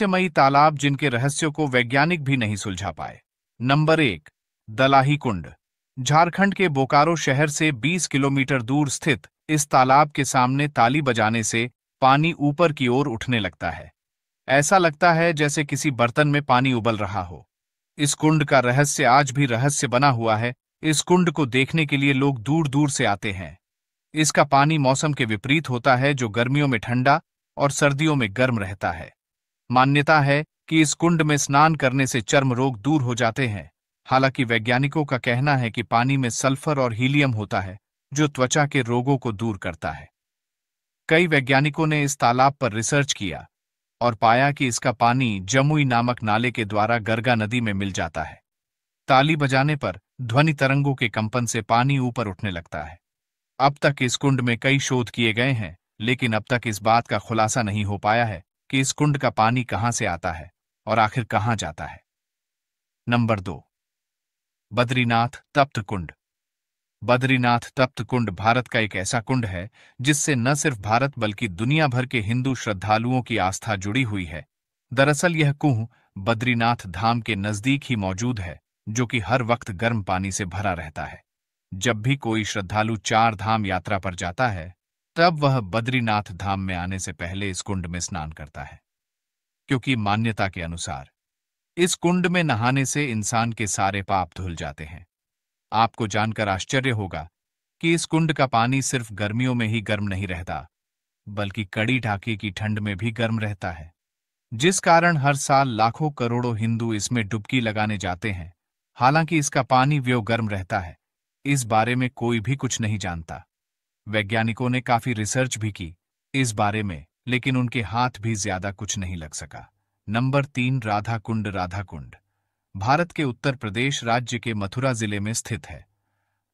रहस्यमयी तालाब जिनके रहस्यों को वैज्ञानिक भी नहीं सुलझा पाए नंबर एक दलाही कुंड झारखंड के बोकारो शहर से 20 किलोमीटर दूर स्थित इस तालाब के सामने ताली बजाने से पानी ऊपर की ओर उठने लगता है ऐसा लगता है जैसे किसी बर्तन में पानी उबल रहा हो इस कुंड का रहस्य आज भी रहस्य बना हुआ है इस कुंड को देखने के लिए लोग दूर दूर से आते हैं इसका पानी मौसम के विपरीत होता है जो गर्मियों में ठंडा और सर्दियों में गर्म रहता है मान्यता है कि इस कुंड में स्नान करने से चर्म रोग दूर हो जाते हैं हालांकि वैज्ञानिकों का कहना है कि पानी में सल्फर और हीलियम होता है जो त्वचा के रोगों को दूर करता है कई वैज्ञानिकों ने इस तालाब पर रिसर्च किया और पाया कि इसका पानी जमुई नामक नाले के द्वारा गर्गा नदी में मिल जाता है ताली बजाने पर ध्वनि तरंगों के कंपन से पानी ऊपर उठने लगता है अब तक इस कुंड में कई शोध किए गए हैं लेकिन अब तक इस बात का खुलासा नहीं हो पाया है कि इस कुंड का पानी कहां से आता है और आखिर कहां जाता है नंबर दो बद्रीनाथ तप्त कुंड बद्रीनाथ तप्त कुंड भारत का एक ऐसा कुंड है जिससे न सिर्फ भारत बल्कि दुनिया भर के हिंदू श्रद्धालुओं की आस्था जुड़ी हुई है दरअसल यह कुंह बद्रीनाथ धाम के नजदीक ही मौजूद है जो कि हर वक्त गर्म पानी से भरा रहता है जब भी कोई श्रद्धालु चार धाम यात्रा पर जाता है तब वह बद्रीनाथ धाम में आने से पहले इस कुंड में स्नान करता है क्योंकि मान्यता के अनुसार इस कुंड में नहाने से इंसान के सारे पाप धुल जाते हैं आपको जानकर आश्चर्य होगा कि इस कुंड का पानी सिर्फ गर्मियों में ही गर्म नहीं रहता बल्कि कड़ी ढाके की ठंड में भी गर्म रहता है जिस कारण हर साल लाखों करोड़ों हिंदू इसमें डुबकी लगाने जाते हैं हालांकि इसका पानी व्यव गर्म रहता है इस बारे में कोई भी कुछ नहीं जानता वैज्ञानिकों ने काफी रिसर्च भी की इस बारे में लेकिन उनके हाथ भी ज्यादा कुछ नहीं लग सका नंबर तीन राधा कुंड राधा कुंड भारत के उत्तर प्रदेश राज्य के मथुरा जिले में स्थित है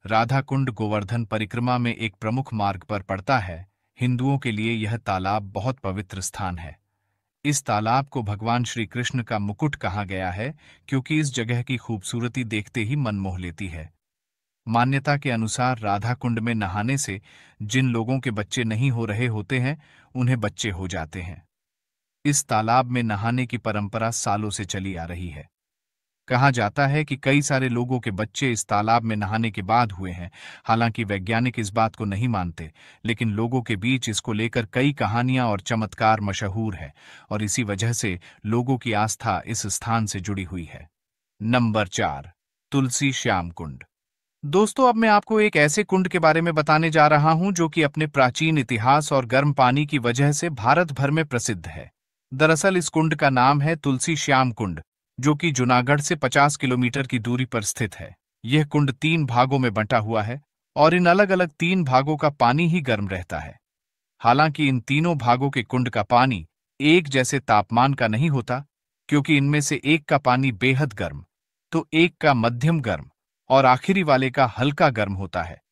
राधा कुंड गोवर्धन परिक्रमा में एक प्रमुख मार्ग पर पड़ता है हिंदुओं के लिए यह तालाब बहुत पवित्र स्थान है इस तालाब को भगवान श्री कृष्ण का मुकुट कहा गया है क्योंकि इस जगह की खूबसूरती देखते ही मन मोह लेती है मान्यता के अनुसार राधा कुंड में नहाने से जिन लोगों के बच्चे नहीं हो रहे होते हैं उन्हें बच्चे हो जाते हैं इस तालाब में नहाने की परंपरा सालों से चली आ रही है कहा जाता है कि कई सारे लोगों के बच्चे इस तालाब में नहाने के बाद हुए हैं हालांकि वैज्ञानिक इस बात को नहीं मानते लेकिन लोगों के बीच इसको लेकर कई कहानियां और चमत्कार मशहूर है और इसी वजह से लोगों की आस्था इस स्थान से जुड़ी हुई है नंबर चार तुलसी श्याम कुंड दोस्तों अब मैं आपको एक ऐसे कुंड के बारे में बताने जा रहा हूं जो कि अपने प्राचीन इतिहास और गर्म पानी की वजह से भारत भर में प्रसिद्ध है दरअसल इस कुंड का नाम है तुलसी श्याम कुंड जो कि जूनागढ़ से 50 किलोमीटर की दूरी पर स्थित है यह कुंड तीन भागों में बंटा हुआ है और इन अलग अलग तीन भागों का पानी ही गर्म रहता है हालांकि इन तीनों भागों के कुंड का पानी एक जैसे तापमान का नहीं होता क्योंकि इनमें से एक का पानी बेहद गर्म तो एक का मध्यम गर्म और आखिरी वाले का हल्का गर्म होता है